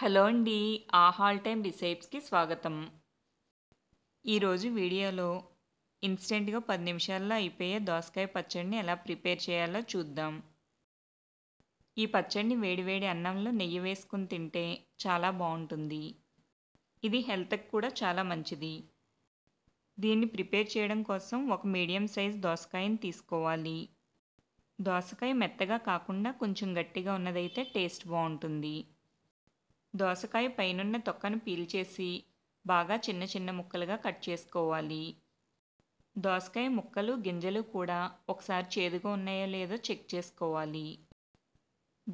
hello అండి ఆహాల్ time రిసైప్స్కి స్వాగతం ఈరోజు వీడియోలో ఇన్స్టెంట్గా పది నిమిషాల్లో అయిపోయే దోసకాయ పచ్చడిని ఎలా ప్రిపేర్ చేయాలో చూద్దాం ఈ పచ్చడిని వేడివేడి అన్నంలో నెయ్యి వేసుకుని తింటే చాలా బాగుంటుంది ఇది హెల్త్కి కూడా చాలా మంచిది దీన్ని ప్రిపేర్ చేయడం కోసం ఒక మీడియం సైజ్ దోసకాయని తీసుకోవాలి దోసకాయ మెత్తగా కాకుండా కొంచెం గట్టిగా ఉన్నదైతే టేస్ట్ బాగుంటుంది దోసకాయ పైనున్న తొక్కను పీల్చేసి బాగా చిన్న చిన్న ముక్కలుగా కట్ చేసుకోవాలి దోసకాయ ముక్కలు గింజలు కూడా ఒకసారి చేదుగా ఉన్నాయో లేదో చెక్ చేసుకోవాలి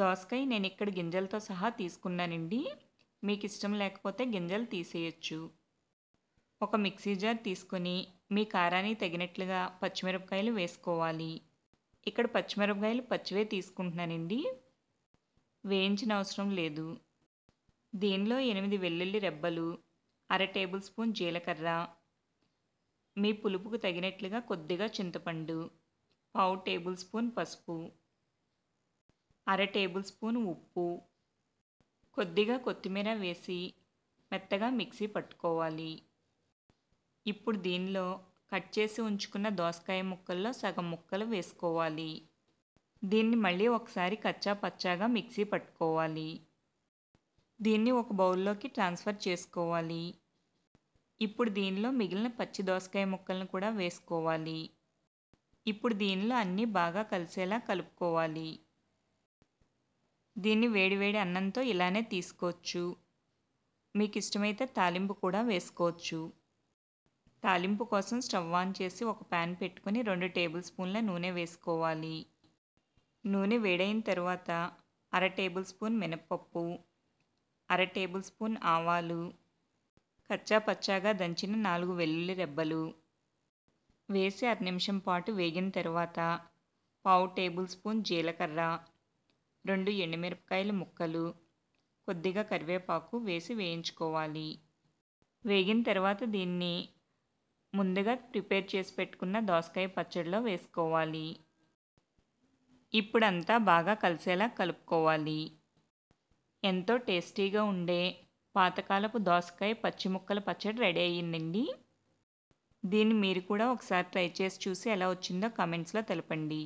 దోసకాయ నేను ఇక్కడ గింజలతో సహా తీసుకున్నానండి మీకు ఇష్టం లేకపోతే గింజలు తీసేయచ్చు ఒక మిక్సీ జార్ తీసుకొని మీ కారానికి తగినట్లుగా పచ్చిమిరపకాయలు వేసుకోవాలి ఇక్కడ పచ్చిమిరపకాయలు పచ్చివే తీసుకుంటున్నానండి వేయించిన అవసరం లేదు దీనిలో ఎనిమిది వెల్లుల్లి రెబ్బలు అర టేబుల్ స్పూన్ జీలకర్ర మీ పులుపుకు తగినట్లుగా కొద్దిగా చింతపండు పావు టేబుల్ స్పూన్ పసుపు అర టేబుల్ స్పూన్ ఉప్పు కొద్దిగా కొత్తిమీర వేసి మెత్తగా మిక్సీ పట్టుకోవాలి ఇప్పుడు దీనిలో కట్ చేసి ఉంచుకున్న దోసకాయ ముక్కల్లో సగం ముక్కలు వేసుకోవాలి దీన్ని మళ్ళీ ఒకసారి కచ్చా పచ్చాగా మిక్సీ పట్టుకోవాలి దీన్ని ఒక బౌల్లోకి ట్రాన్స్ఫర్ చేసుకోవాలి ఇప్పుడు దీనిలో మిగిలిన పచ్చి దోసకాయ ముక్కలను కూడా వేసుకోవాలి ఇప్పుడు దీనిలో అన్నీ బాగా కలిసేలా కలుపుకోవాలి దీన్ని వేడివేడి అన్నంతో ఇలానే తీసుకోవచ్చు మీకు ఇష్టమైతే తాలింపు కూడా వేసుకోవచ్చు తాలింపు కోసం స్టవ్ ఆన్ చేసి ఒక ప్యాన్ పెట్టుకుని రెండు టేబుల్ స్పూన్ల నూనె వేసుకోవాలి నూనె వేడైన తర్వాత అర టేబుల్ స్పూన్ మినప్పప్పు అర టేబుల్ స్పూన్ ఆవాలు కచ్చా పచ్చాగా దంచిన నాలుగు వెల్లుల్లి రెబ్బలు వేసి అర నిమిషం పాటు వేగిన తర్వాత పావు టేబుల్ స్పూన్ జీలకర్ర రెండు ఎండుమిరపకాయల ముక్కలు కొద్దిగా కరివేపాకు వేసి వేయించుకోవాలి వేగిన తర్వాత దీన్ని ముందుగా ప్రిపేర్ చేసి పెట్టుకున్న దోసకాయ పచ్చడిలో వేసుకోవాలి ఇప్పుడంతా బాగా కలిసేలా కలుపుకోవాలి ఎంతో టేస్టీగా ఉండే పాతకాలపు దోసకాయ పచ్చి ముక్కల పచ్చడి రెడీ అయ్యిందండి దీన్ని మీరు కూడా ఒకసారి ట్రై చేసి చూసి ఎలా వచ్చిందో కమెంట్స్లో తెలపండి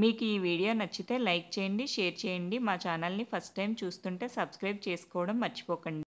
మీకు ఈ వీడియో నచ్చితే లైక్ చేయండి షేర్ చేయండి మా ఛానల్ని ఫస్ట్ టైం చూస్తుంటే సబ్స్క్రైబ్ చేసుకోవడం మర్చిపోకండి